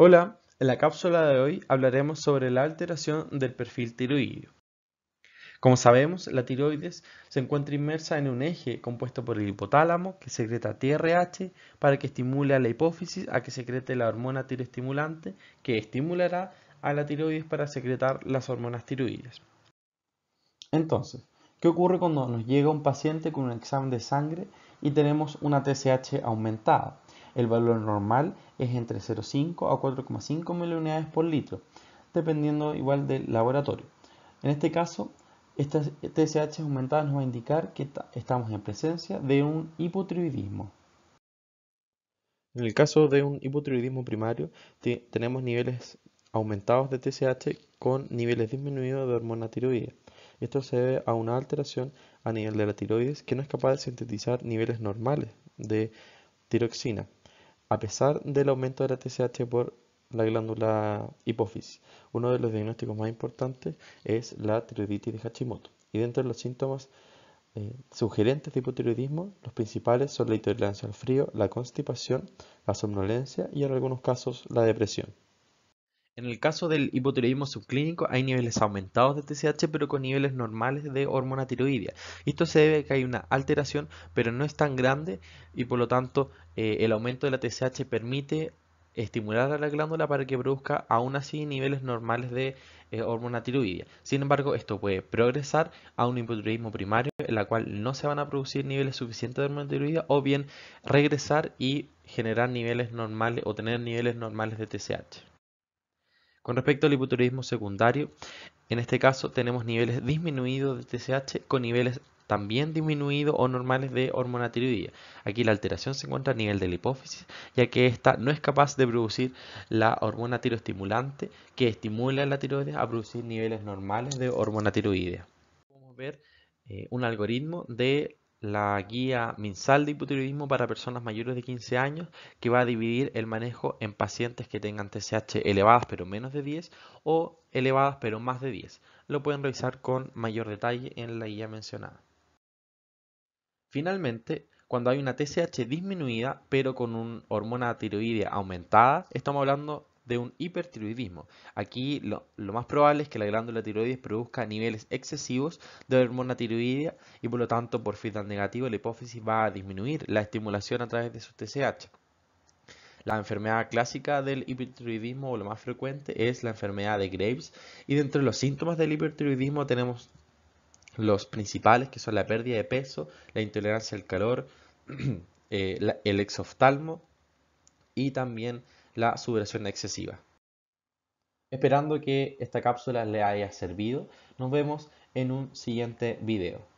Hola, en la cápsula de hoy hablaremos sobre la alteración del perfil tiroideo. Como sabemos, la tiroides se encuentra inmersa en un eje compuesto por el hipotálamo que secreta TRH para que estimule a la hipófisis a que secrete la hormona tiroestimulante que estimulará a la tiroides para secretar las hormonas tiroides. Entonces, ¿qué ocurre cuando nos llega un paciente con un examen de sangre y tenemos una TSH aumentada? El valor normal es entre 0,5 a 4,5 mil unidades por litro, dependiendo igual del laboratorio. En este caso, esta TSH aumentadas nos va a indicar que estamos en presencia de un hipotiroidismo. En el caso de un hipotiroidismo primario, tenemos niveles aumentados de TSH con niveles disminuidos de hormona tiroidea. Esto se debe a una alteración a nivel de la tiroides que no es capaz de sintetizar niveles normales de tiroxina a pesar del aumento de la TSH por la glándula hipófisis. Uno de los diagnósticos más importantes es la tiroiditis de Hashimoto. Y dentro de los síntomas eh, sugerentes de hipotiroidismo, los principales son la intolerancia al frío, la constipación, la somnolencia y en algunos casos la depresión. En el caso del hipotiroidismo subclínico hay niveles aumentados de TSH pero con niveles normales de hormona tiroidea. Esto se debe a que hay una alteración pero no es tan grande y por lo tanto eh, el aumento de la TSH permite estimular a la glándula para que produzca aún así niveles normales de eh, hormona tiroidea. Sin embargo, esto puede progresar a un hipotiroidismo primario en la cual no se van a producir niveles suficientes de hormona tiroidea o bien regresar y generar niveles normales o tener niveles normales de TSH. Con respecto al hipotiroidismo secundario, en este caso tenemos niveles disminuidos de TSH con niveles también disminuidos o normales de hormona tiroidea. Aquí la alteración se encuentra a nivel de la hipófisis, ya que ésta no es capaz de producir la hormona tiroestimulante que estimula la tiroides a producir niveles normales de hormona tiroidea. a ver eh, un algoritmo de la guía Minsal de hipotiroidismo para personas mayores de 15 años, que va a dividir el manejo en pacientes que tengan TSH elevadas pero menos de 10 o elevadas pero más de 10. Lo pueden revisar con mayor detalle en la guía mencionada. Finalmente, cuando hay una TSH disminuida pero con una hormona tiroidea aumentada, estamos hablando de un hipertiroidismo. Aquí lo, más probable es que la glándula tiroides produzca niveles excesivos de hormona tiroidea y por lo tanto por feedback negativo la hipófisis va a disminuir la estimulación a través de sus TSH. La enfermedad clásica del hipertiroidismo o lo más frecuente es la enfermedad de Graves y dentro de los síntomas del hipertiroidismo tenemos los principales que son la pérdida de peso, la intolerancia al calor, eh, el exoftalmo y también la subversión excesiva. Esperando que esta cápsula le haya servido, nos vemos en un siguiente video.